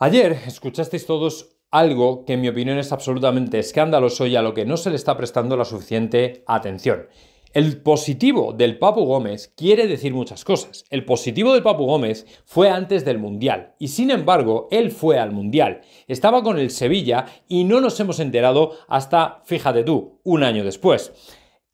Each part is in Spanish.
Ayer escuchasteis todos algo que en mi opinión es absolutamente escandaloso y a lo que no se le está prestando la suficiente atención. El positivo del Papu Gómez quiere decir muchas cosas. El positivo del Papu Gómez fue antes del Mundial y sin embargo él fue al Mundial. Estaba con el Sevilla y no nos hemos enterado hasta, fíjate tú, un año después.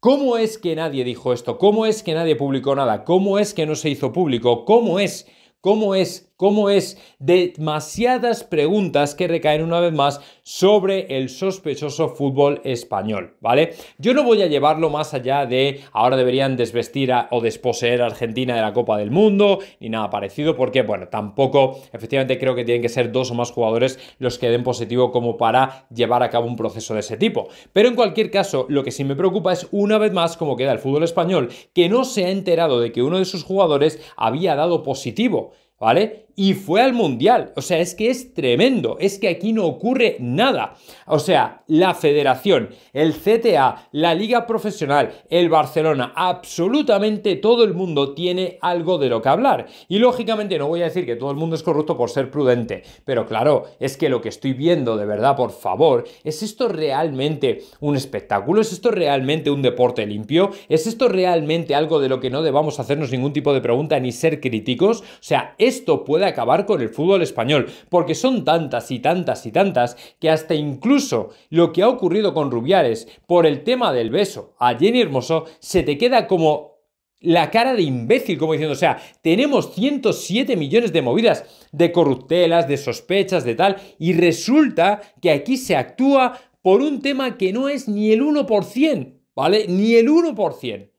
¿Cómo es que nadie dijo esto? ¿Cómo es que nadie publicó nada? ¿Cómo es que no se hizo público? ¿Cómo es? ¿Cómo es cómo es demasiadas preguntas que recaen una vez más sobre el sospechoso fútbol español, ¿vale? Yo no voy a llevarlo más allá de ahora deberían desvestir o desposeer a Argentina de la Copa del Mundo, ni nada parecido, porque, bueno, tampoco, efectivamente creo que tienen que ser dos o más jugadores los que den positivo como para llevar a cabo un proceso de ese tipo. Pero en cualquier caso, lo que sí me preocupa es una vez más cómo queda el fútbol español, que no se ha enterado de que uno de sus jugadores había dado positivo, ¿vale? y fue al Mundial. O sea, es que es tremendo, es que aquí no ocurre nada. O sea, la federación, el CTA, la liga profesional, el Barcelona, absolutamente todo el mundo tiene algo de lo que hablar. Y lógicamente no voy a decir que todo el mundo es corrupto por ser prudente, pero claro, es que lo que estoy viendo de verdad, por favor, ¿es esto realmente un espectáculo? ¿Es esto realmente un deporte limpio? ¿Es esto realmente algo de lo que no debamos hacernos ningún tipo de pregunta ni ser críticos? O sea, esto puede acabar con el fútbol español, porque son tantas y tantas y tantas que hasta incluso lo que ha ocurrido con Rubiales por el tema del beso a Jenny Hermoso se te queda como la cara de imbécil, como diciendo, o sea, tenemos 107 millones de movidas, de corruptelas, de sospechas, de tal, y resulta que aquí se actúa por un tema que no es ni el 1%, ¿vale? Ni el 1%. O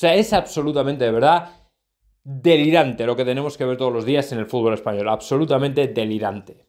sea, es absolutamente de verdad delirante lo que tenemos que ver todos los días en el fútbol español, absolutamente delirante.